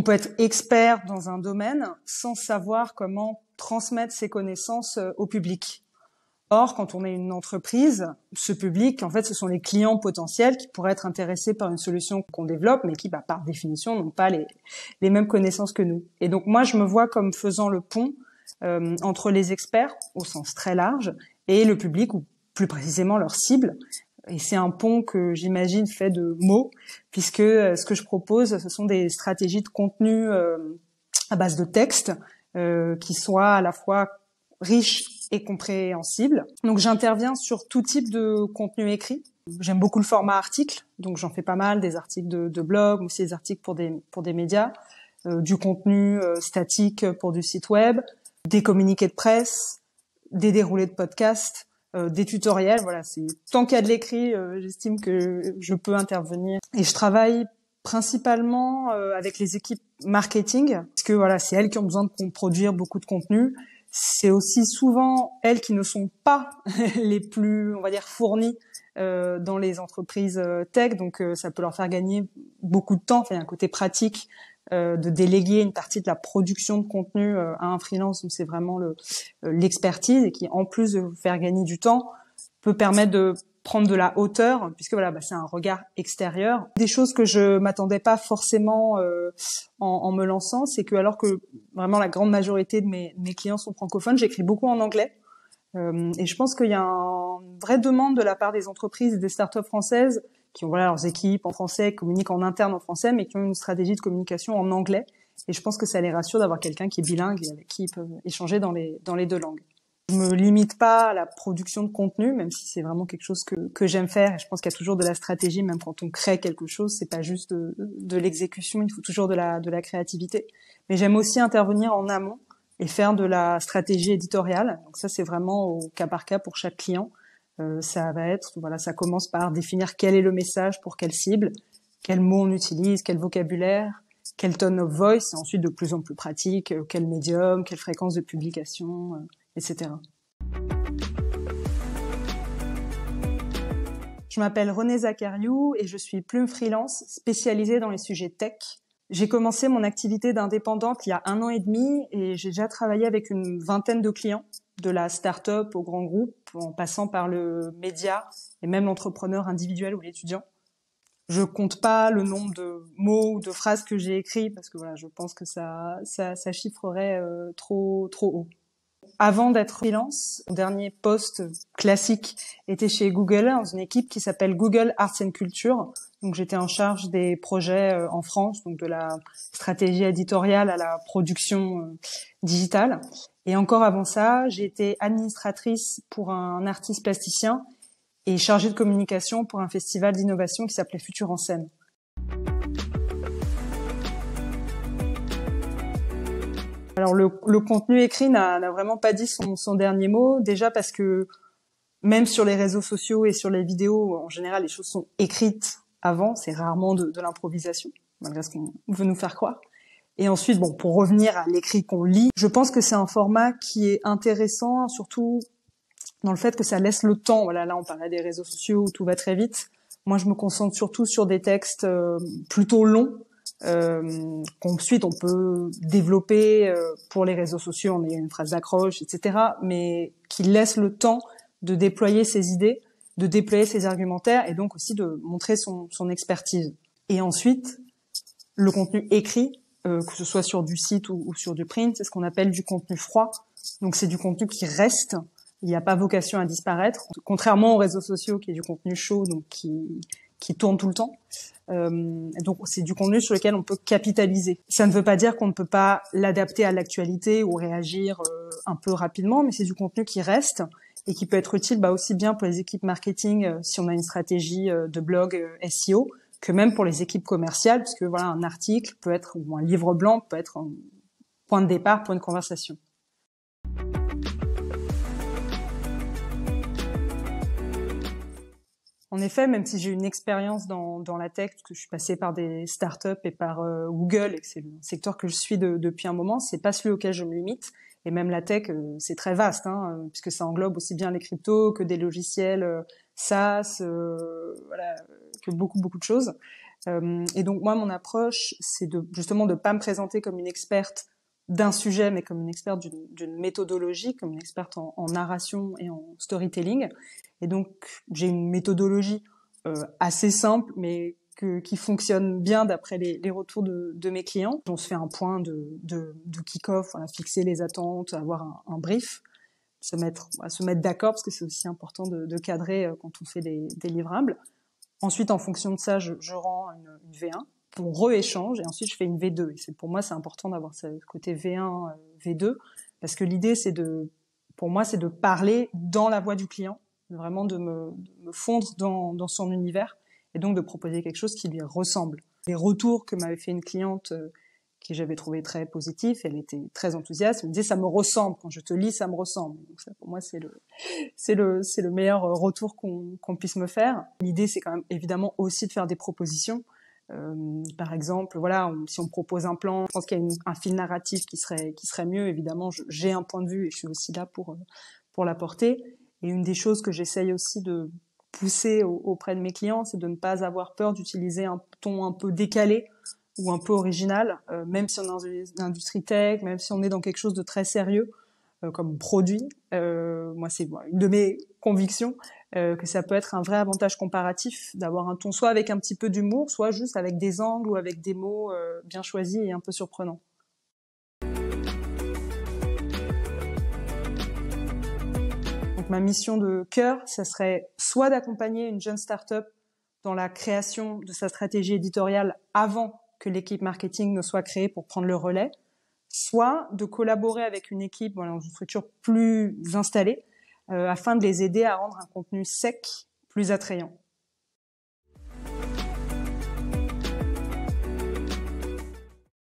on peut être expert dans un domaine sans savoir comment transmettre ses connaissances euh, au public. Or, quand on est une entreprise, ce public, en fait, ce sont les clients potentiels qui pourraient être intéressés par une solution qu'on développe, mais qui, bah, par définition, n'ont pas les, mêmes connaissances que nous. Et donc, moi, je me vois comme faisant le pont euh, entre les experts, au sens très large, et le public, ou plus précisément leur cible, et c'est un pont que j'imagine fait de mots, puisque euh, ce que je propose, ce sont des stratégies de contenu euh, à base de texte euh, qui soient à la fois riches et compréhensibles. Donc j'interviens sur tout type de contenu écrit. J'aime beaucoup le format article, donc j'en fais pas mal, des articles de, de blog, aussi des articles pour des, pour des médias, du contenu statique pour du site web, des communiqués de presse, des déroulés de podcasts, euh, des tutoriels. Voilà, c'est tant a de l'écrit, euh, j'estime que je peux intervenir. Et je travaille principalement euh, avec les équipes marketing, parce que voilà, c'est elles qui ont besoin de produire beaucoup de contenu. C'est aussi souvent elles qui ne sont pas les plus, on va dire, fournies dans les entreprises tech, donc ça peut leur faire gagner beaucoup de temps. Enfin, il y a un côté pratique euh, de déléguer une partie de la production de contenu euh, à un freelance où c'est vraiment euh, l'expertise et qui, en plus de vous faire gagner du temps, peut permettre de prendre de la hauteur, puisque voilà, bah, c'est un regard extérieur. Des choses que je m'attendais pas forcément en, me lançant, c'est que alors que vraiment la grande majorité de mes, clients sont francophones, j'écris beaucoup en anglais. et je pense qu'il y a une vraie demande de la part des entreprises et des startups françaises qui ont leurs équipes en français, communiquent en interne en français, mais qui ont une stratégie de communication en anglais. Et je pense que ça les rassure d'avoir quelqu'un qui est bilingue et avec qui ils peuvent échanger dans les, deux langues. Je me limite pas à la production de contenu, même si c'est vraiment quelque chose que, j'aime faire. Et je pense qu'il y a toujours de la stratégie, même quand on crée quelque chose, c'est pas juste de, l'exécution, il faut toujours de de la créativité. Mais j'aime aussi intervenir en amont et faire de la stratégie éditoriale. Donc ça, c'est vraiment au cas par cas pour chaque client. Euh, ça va être, voilà, ça commence par définir quel est le message pour quelle cible, quels mots on utilise, quel vocabulaire, quel tone of voice, et ensuite de plus en plus pratique, euh, quel médium, quelle fréquence de publication, euh, etc. Je m'appelle René Zakariou et je suis plume freelance spécialisée dans les sujets tech. J'ai commencé mon activité d'indépendante il y a un an et demi et j'ai déjà travaillé avec une vingtaine de clients de la start-up au grand groupe, en passant par le média et même l'entrepreneur individuel ou l'étudiant. Je compte pas le nombre de mots ou de phrases que j'ai écrits parce que voilà, je pense que ça, ça, ça chiffrerait euh, trop, trop haut. Avant d'être freelance, mon dernier poste classique était chez Google dans une équipe qui s'appelle Google Arts and Culture. Donc j'étais en charge des projets euh, en France, donc de la stratégie éditoriale à la production euh, digitale. Et encore avant ça, j'étais administratrice pour un artiste plasticien et chargée de communication pour un festival d'innovation qui s'appelait Futur en scène. Alors le, contenu écrit n'a vraiment pas dit son dernier mot, déjà parce que même sur les réseaux sociaux et sur les vidéos, en général, les choses sont écrites avant, c'est rarement de, de l'improvisation, malgré ce qu'on veut nous faire croire. Et ensuite, bon, pour revenir à l'écrit qu'on lit, je pense que c'est un format qui est intéressant, surtout dans le fait que ça laisse le temps. Voilà, là, on parlait des réseaux sociaux où tout va très vite. Moi, je me concentre surtout sur des textes euh, plutôt longs, euh, qu'ensuite on peut développer euh, pour les réseaux sociaux, on a une phrase d'accroche, etc., mais qui laisse le temps de déployer ses idées de déployer ses argumentaires et donc aussi de montrer son, expertise. Et ensuite, le contenu écrit, euh, que ce soit sur du site ou, sur du print, c'est ce qu'on appelle du contenu froid. Donc c'est du contenu qui reste, il n'y a pas vocation à disparaître, contrairement aux réseaux sociaux qui est du contenu chaud, donc qui, tourne tout le temps. Euh, donc c'est du contenu sur lequel on peut capitaliser. Ça ne veut pas dire qu'on ne peut pas l'adapter à l'actualité ou réagir euh, un peu rapidement, mais c'est du contenu qui reste et qui peut être utile bah, aussi bien pour les équipes marketing euh, si on a une stratégie euh, de blog euh, SEO que même pour les équipes commerciales, puisque voilà, un article peut être ou un livre blanc peut être un point de départ pour une conversation. En effet, même si j'ai une expérience dans, la tech, que je suis passée par des startups et par euh, Google, et c'est le secteur que je suis depuis un moment, c'est pas celui auquel je me limite. Et même la tech, euh, c'est très vaste, hein, euh, puisque ça englobe aussi bien les cryptos que des logiciels euh, SaaS, voilà, que beaucoup beaucoup de choses. et donc moi, mon approche, c'est de justement de pas me présenter comme une experte d'un sujet, mais comme une experte d'une méthodologie, comme une experte en, narration et en storytelling. Et donc, j'ai une méthodologie euh, assez simple, mais qui fonctionne bien d'après les, retours de, mes clients. On se fait un point de, de, de kick-off, fixer les attentes, avoir un, brief, se mettre, bah, se mettre d'accord, parce que c'est aussi important de, cadrer euh, quand on fait des, des livrables. Ensuite, en fonction de ça, je, rends une, une V1 on re-échange et ensuite je fais une V2. Et pour moi c'est important d'avoir ce côté V1, euh, V2 parce que l'idée c'est de, pour moi c'est de parler dans la voix du client, vraiment de me, fondre dans, son univers et donc de proposer quelque chose qui lui ressemble. Les retours que m'avait fait une cliente euh, qui j'avais trouvé très positif, elle était très enthousiaste, elle me disait ça me ressemble quand je te lis ça me ressemble. pour moi c'est le c'est le c'est le meilleur euh, retour qu'on qu'on puisse me faire. L'idée c'est quand même évidemment aussi de faire des propositions euh, par exemple, voilà, on, si on propose un plan, je pense qu'il y a un fil narratif qui serait qui serait mieux. Évidemment, j'ai un point de vue et je suis aussi là pour euh, pour l'apporter. Et une des choses que j'essaye aussi de pousser auprès de mes clients, c'est de ne pas avoir peur d'utiliser un ton un peu décalé ou un peu original, euh, même si on est dans une industrie tech, même si on est dans quelque chose de très sérieux comme produit. moi, c'est une de mes convictions, euh, que ça peut être un vrai avantage comparatif d'avoir un ton soit avec un petit peu d'humour, soit juste avec des angles ou avec des mots euh, bien choisis et un peu surprenants. Donc ma mission de cœur, ça serait soit d'accompagner une jeune start-up dans la création de sa stratégie éditoriale avant que l'équipe marketing ne soit créée pour prendre le relais, soit de collaborer avec une équipe dans une structure plus installée euh, afin de les aider à rendre un contenu sec plus attrayant.